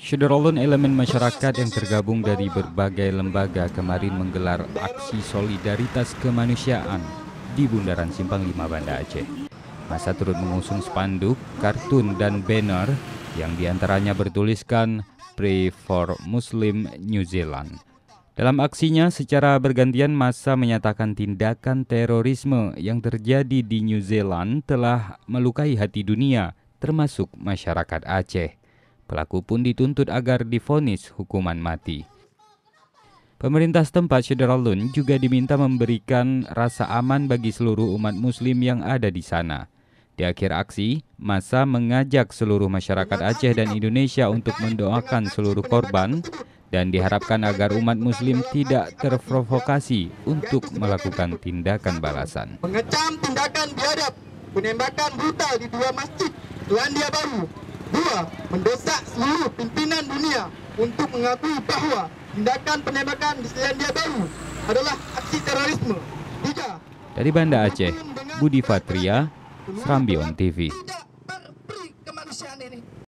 Syederolun elemen masyarakat yang tergabung dari berbagai lembaga kemarin menggelar aksi solidaritas kemanusiaan di Bundaran Simpang 5 Banda Aceh. Masa turut mengusung spanduk, kartun, dan banner yang diantaranya bertuliskan Pray for Muslim New Zealand. Dalam aksinya, secara bergantian masa menyatakan tindakan terorisme yang terjadi di New Zealand telah melukai hati dunia, termasuk masyarakat Aceh. Pelaku pun dituntut agar difonis hukuman mati. Pemerintah setempat Syederalun juga diminta memberikan rasa aman bagi seluruh umat muslim yang ada di sana. Di akhir aksi, masa mengajak seluruh masyarakat Aceh dan Indonesia untuk mendoakan seluruh korban dan diharapkan agar umat muslim tidak terprovokasi untuk melakukan tindakan balasan. Mengecam tindakan biadab, penembakan brutal di dua masjid, Dia Baru, Dua, mendesak seluruh pimpinan dunia untuk mengakui bahwa tindakan penembakan di Selandia Baru adalah aksi terorisme. Tiga, dari Banda Aceh, Budi Fatria, Serambi On TV.